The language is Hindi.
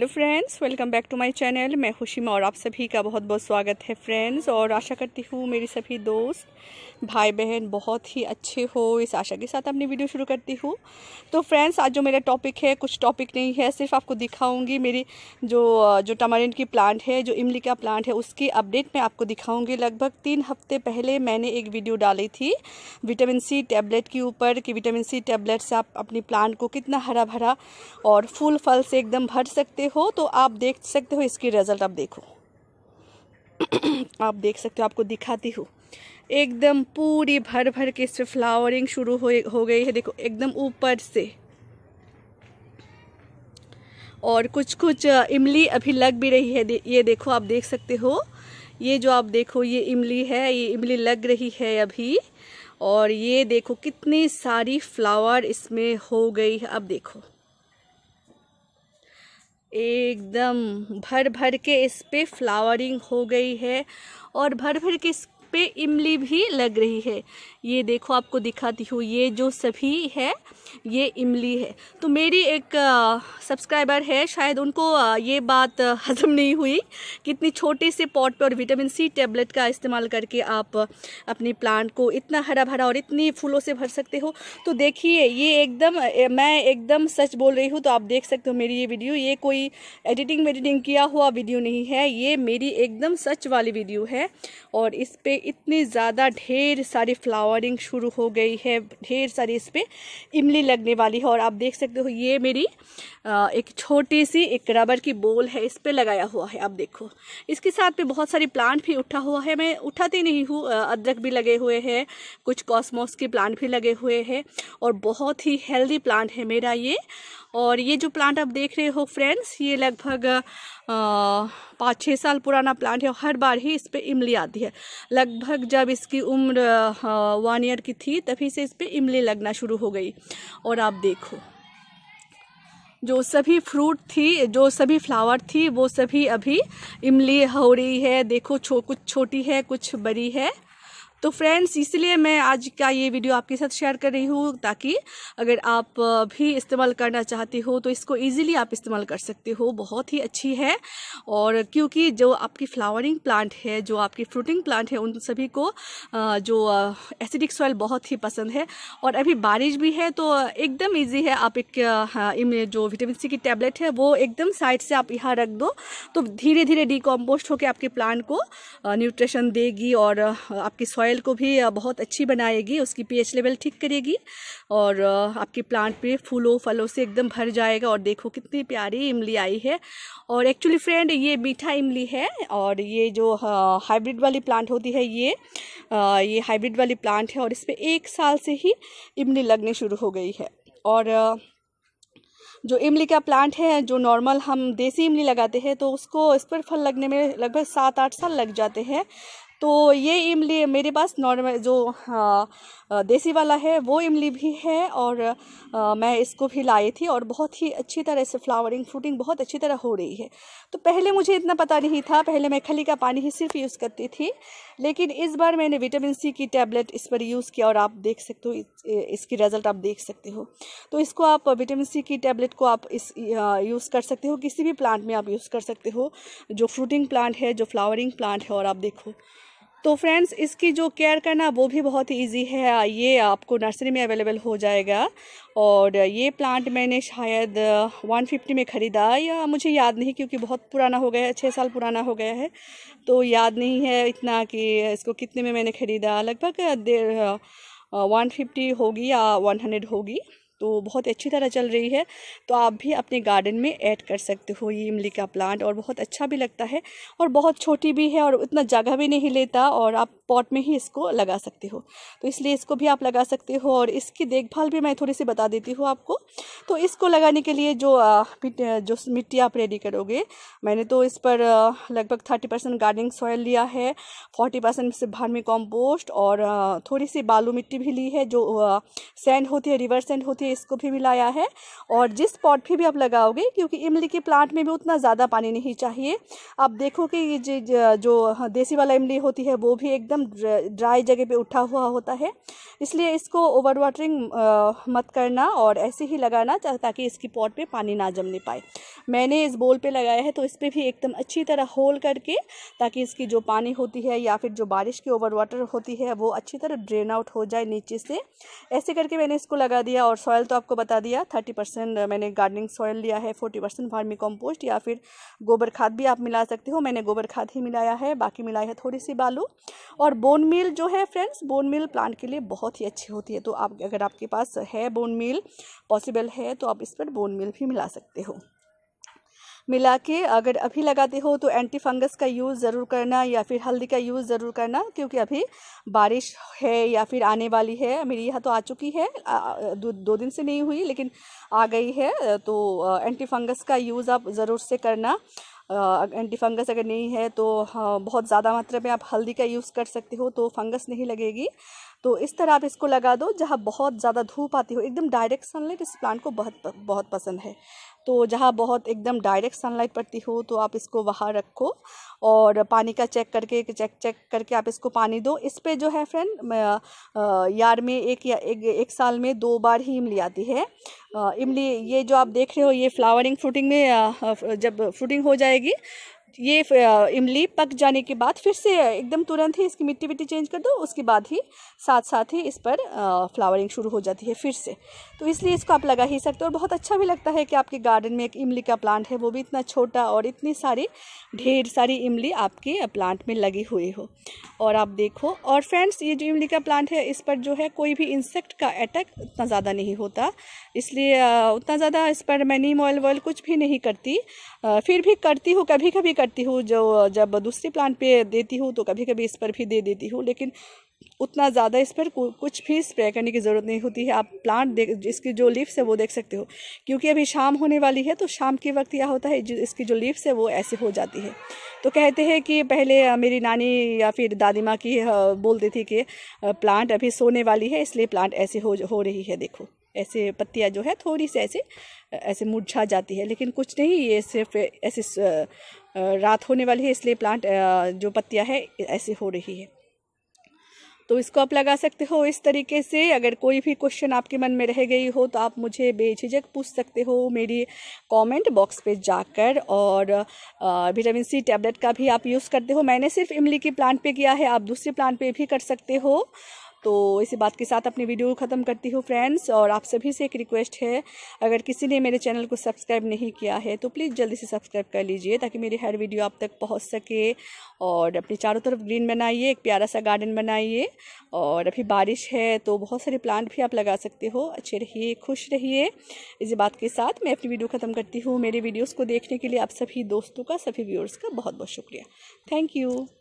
hello friends welcome back to my channel मैं खुशीमा और आप सभी का बहुत बहुत स्वागत है फ्रेंड्स और आशा करती हूँ मेरी सभी दोस्त भाई बहन बहुत ही अच्छे हो इस आशा के साथ अपनी वीडियो शुरू करती हूँ तो फ्रेंड्स आज जो मेरा टॉपिक है कुछ टॉपिक नहीं है सिर्फ आपको दिखाऊंगी मेरी जो जो टमारिन की प्लांट है जो इमली का प्लांट है उसकी अपडेट मैं आपको दिखाऊँगी लगभग तीन हफ्ते पहले मैंने एक वीडियो डाली थी विटामिन सी टैबलेट के ऊपर कि विटामिन सी टैबलेट से आप अपनी प्लांट को कितना हरा भरा और फूल फल से एकदम भर सकते हो तो आप देख सकते हो इसकी रिज़ल्ट आप देखो आप देख सकते हो आपको दिखाती हूँ एकदम पूरी भर भर के इस फ्लावरिंग शुरू हो हो गई है देखो एकदम ऊपर से और कुछ कुछ इमली अभी लग भी रही है ये देखो आप देख सकते हो ये जो आप देखो ये इमली है ये इमली लग रही है अभी और ये देखो कितनी सारी फ्लावर इसमें हो गई है अब देखो एकदम भर भर के इस पर फ्लावरिंग हो गई है और भर भर के इस पे इमली भी लग रही है ये देखो आपको दिखाती हूँ ये जो सभी है ये इमली है तो मेरी एक सब्सक्राइबर है शायद उनको ये बात हजम नहीं हुई कितनी छोटे से पॉट पे और विटामिन सी टेबलेट का इस्तेमाल करके आप अपने प्लांट को इतना हरा भरा और इतनी फूलों से भर सकते हो तो देखिए ये एकदम मैं एकदम सच बोल रही हूँ तो आप देख सकते हो मेरी ये वीडियो ये कोई एडिटिंग वेडिटिंग किया हुआ वीडियो नहीं है ये मेरी एकदम सच वाली वीडियो है और इस पर इतनी ज़्यादा ढेर सारी फ्लावरिंग शुरू हो गई है ढेर सारी इस पर इमली लगने वाली है और आप देख सकते हो ये मेरी एक छोटी सी एक रबर की बोल है इस पर लगाया हुआ है आप देखो इसके साथ में बहुत सारी प्लांट भी उठा हुआ है मैं उठाती नहीं हूँ अदरक भी लगे हुए हैं कुछ कॉस्मोस के प्लांट भी लगे हुए हैं और बहुत ही हेल्दी प्लांट है मेरा ये और ये जो प्लांट आप देख रहे हो फ्रेंड्स ये लगभग पाँच छः साल पुराना प्लांट है हर बार ही इस पर इमली आती है लगभग जब इसकी उम्र वन ईयर की थी तभी से इस पर इमली लगना शुरू हो गई और आप देखो जो सभी फ्रूट थी जो सभी फ्लावर थी वो सभी अभी इमली हो रही है देखो छो कुछ छोटी है कुछ बड़ी है तो फ्रेंड्स इसलिए मैं आज का ये वीडियो आपके साथ शेयर कर रही हूँ ताकि अगर आप भी इस्तेमाल करना चाहते हो तो इसको ईजिली आप इस्तेमाल कर सकते हो बहुत ही अच्छी है और क्योंकि जो आपकी फ्लावरिंग प्लांट है जो आपकी फ्रूटिंग प्लांट है उन सभी को जो एसिडिक सॉइल बहुत ही पसंद है और अभी बारिश भी है तो एकदम ईजी है आप एक हाँ, जो विटामिन सी की टैबलेट है वो एकदम साइड से आप यहाँ रख दो तो धीरे धीरे डिकम्पोस्ट होकर आपके प्लांट को न्यूट्रिशन देगी और आपकी सॉइल सॉइल को भी बहुत अच्छी बनाएगी उसकी पीएच लेवल ठीक करेगी और आपके प्लांट पे फूलों फलों से एकदम भर जाएगा और देखो कितनी प्यारी इमली आई है और एक्चुअली फ्रेंड ये मीठा इमली है और ये जो हाइब्रिड वाली प्लांट होती है ये ये हाइब्रिड वाली प्लांट है और इस पर एक साल से ही इमली लगने शुरू हो गई है और जो इमली का प्लांट है जो नॉर्मल हम देसी इमली लगाते हैं तो उसको इस पर फल लगने में लगभग सात आठ साल लग जाते हैं तो ये इमली मेरे पास नॉर्मल जो हाँ, देसी वाला है वो इमली भी है और आ, मैं इसको भी लाई थी और बहुत ही अच्छी तरह से फ्लावरिंग फ्रूटिंग बहुत अच्छी तरह हो रही है तो पहले मुझे इतना पता नहीं था पहले मैं खली का पानी ही सिर्फ यूज़ करती थी लेकिन इस बार मैंने विटामिन सी की टैबलेट इस पर यूज़ किया और आप देख सकते हो इसकी रिज़ल्ट आप देख सकते हो तो इसको आप विटामिन सी की टैबलेट को आप इस यूज़ कर सकते हो किसी भी प्लांट में आप यूज़ कर सकते हो जो फ्रूटिंग प्लांट है जो फ्लावरिंग प्लांट है और आप देखो तो फ्रेंड्स इसकी जो केयर करना वो भी बहुत इजी है ये आपको नर्सरी में अवेलेबल हो जाएगा और ये प्लांट मैंने शायद 150 में ख़रीदा या मुझे याद नहीं क्योंकि बहुत पुराना हो गया है छः साल पुराना हो गया है तो याद नहीं है इतना कि इसको कितने में मैंने ख़रीदा लगभग डेढ़ वन फिफ्टी होगी या वन हंड्रेड होगी तो बहुत अच्छी तरह चल रही है तो आप भी अपने गार्डन में ऐड कर सकते हो ये इमली का प्लांट और बहुत अच्छा भी लगता है और बहुत छोटी भी है और इतना जगह भी नहीं लेता और आप पॉट में ही इसको लगा सकते हो तो इसलिए इसको भी आप लगा सकते हो और इसकी देखभाल भी मैं थोड़ी सी बता देती हूँ आपको तो इसको लगाने के लिए जो जो मिट्टी आप रेडी करोगे मैंने तो इस पर लगभग थर्टी परसेंट गार्डनिंग सॉयल लिया है फोर्टी परसेंट से कॉम्पोस्ट और थोड़ी सी बालू मिट्टी भी ली है जो सेंड होती है रिवर सेंड होती है भी इसको भी मिलाया है और जिस पॉट पर भी आप लगाओगे क्योंकि इमली के प्लांट में भी उतना ज़्यादा पानी नहीं चाहिए आप देखो कि ये जो हाँ, देसी वाला इमली होती है वो भी एकदम ड्राई जगह पर उठा हुआ होता है इसलिए इसको ओवर वाटरिंग मत करना और ऐसे ही लगाना ताकि इसकी पॉट पर पानी ना जमने पाए मैंने इस बोल पर लगाया है तो इस पर भी एकदम अच्छी तरह होल करके ताकि इसकी जो पानी होती है या फिर जो बारिश की ओवर वाटर होती है वो अच्छी तरह ड्रेन आउट हो जाए नीचे से ऐसे करके मैंने इसको लगा दिया और सॉयल सॉयल तो आपको बता दिया थर्टी परसेंट मैंने गार्डनिंग सॉयल लिया है फोर्टी परसेंट फार्मी कॉम्पोस्ट या फिर गोबर खाद भी आप मिला सकते हो मैंने गोबर खाद ही मिलाया है बाकी मिलाई है थोड़ी सी बालू और बोन मिल जो है फ्रेंड्स बोन मिल प्लांट के लिए बहुत ही अच्छी होती है तो आप अगर आपके पास है बोन मिल पॉसिबल है तो आप इस पर बोन मिल भी मिला सकते हो मिला के अगर अभी लगाते हो तो एंटी फंगस का यूज़ ज़रूर करना या फिर हल्दी का यूज़ ज़रूर करना क्योंकि अभी बारिश है या फिर आने वाली है मेरी यहाँ तो आ चुकी है दो, दो दिन से नहीं हुई लेकिन आ गई है तो एंटी फंगस का यूज़ आप ज़रूर से करना एंटी फंगस अगर नहीं है तो हाँ, बहुत ज़्यादा मात्रा में आप हल्दी का यूज़ कर सकते हो तो फंगस नहीं लगेगी तो इस तरह आप इसको लगा दो जहाँ बहुत ज़्यादा धूप आती हो एकदम डायरेक्ट सनलाइट इस प्लांट को बहुत बहुत पसंद है तो जहाँ बहुत एकदम डायरेक्ट सनलाइट पड़ती हो तो आप इसको वहाँ रखो और पानी का चेक करके चेक चेक करके आप इसको पानी दो इस पर जो है फ्रेंड यार में एक या एक, एक साल में दो बार ही इमली आती है इमली ये जो आप देख रहे हो ये फ्लावरिंग फ्रूटिंग में जब फ्रूटिंग हो जाएगी ये इमली पक जाने के बाद फिर से एकदम तुरंत ही इसकी मिट्टी विट्टी चेंज कर दो उसके बाद ही साथ साथ ही इस पर फ्लावरिंग शुरू हो जाती है फिर से तो इसलिए इसको आप लगा ही सकते हो और बहुत अच्छा भी लगता है कि आपके गार्डन में एक इमली का प्लांट है वो भी इतना छोटा और इतनी सारी ढेर सारी इमली आपके प्लांट में लगी हुई हो और आप देखो और फ्रेंड्स ये जो इमली का प्लांट है इस पर जो है कोई भी इंसेक्ट का अटैक उतना ज़्यादा नहीं होता इसलिए उतना ज़्यादा इस पर मैं नीम ऑयल वॉयल कुछ भी नहीं करती फिर भी करती हूँ कभी कभी करती हूँ जो जब दूसरे प्लांट पे देती हूँ तो कभी कभी इस पर भी दे देती हूँ लेकिन उतना ज़्यादा इस पर कुछ भी स्प्रे करने की ज़रूरत नहीं होती है आप प्लांट देख इसकी जो लीव्स है वो देख सकते हो क्योंकि अभी शाम होने वाली है तो शाम के वक्त यह होता है जो इसकी जो लीव्स है वो ऐसे हो जाती है तो कहते हैं कि पहले मेरी नानी या फिर दादी माँ की बोलती थी कि प्लांट अभी सोने वाली है इसलिए प्लांट ऐसे हो हो रही है देखो ऐसे पत्तियाँ जो है थोड़ी सी ऐसे ऐसे मुरझा जाती है लेकिन कुछ नहीं ये सिर्फ ऐसे रात होने वाली है इसलिए प्लांट जो पत्तियाँ है ऐसे हो रही है तो इसको आप लगा सकते हो इस तरीके से अगर कोई भी क्वेश्चन आपके मन में रह गई हो तो आप मुझे बेझिझक पूछ सकते हो मेरी कमेंट बॉक्स पे जाकर और विटामिन सी टैबलेट का भी आप यूज़ करते हो मैंने सिर्फ इमली की प्लांट पे किया है आप दूसरे प्लांट पे भी कर सकते हो तो इसी बात के साथ अपनी वीडियो ख़त्म करती हूँ फ्रेंड्स और आप सभी से एक रिक्वेस्ट है अगर किसी ने मेरे चैनल को सब्सक्राइब नहीं किया है तो प्लीज़ जल्दी से सब्सक्राइब कर लीजिए ताकि मेरी हर वीडियो आप तक पहुँच सके और अपने चारों तरफ ग्रीन बनाइए एक प्यारा सा गार्डन बनाइए और अभी बारिश है तो बहुत सारे प्लांट भी आप लगा सकते हो अच्छे रहिए खुश रहिए इसी बात के साथ मैं अपनी वीडियो ख़त्म करती हूँ मेरे वीडियोज़ को देखने के लिए आप सभी दोस्तों का सभी व्यूअर्स का बहुत बहुत शुक्रिया थैंक यू